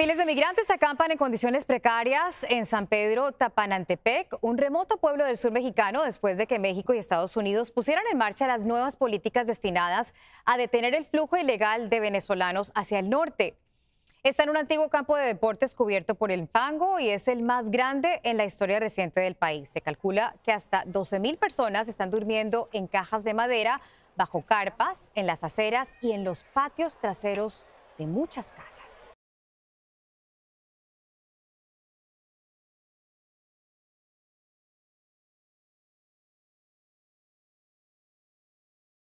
Miles de migrantes acampan en condiciones precarias en San Pedro Tapanantepec, un remoto pueblo del sur mexicano, después de que México y Estados Unidos pusieran en marcha las nuevas políticas destinadas a detener el flujo ilegal de venezolanos hacia el norte. Está en un antiguo campo de deportes cubierto por el fango y es el más grande en la historia reciente del país. Se calcula que hasta 12.000 personas están durmiendo en cajas de madera, bajo carpas, en las aceras y en los patios traseros de muchas casas.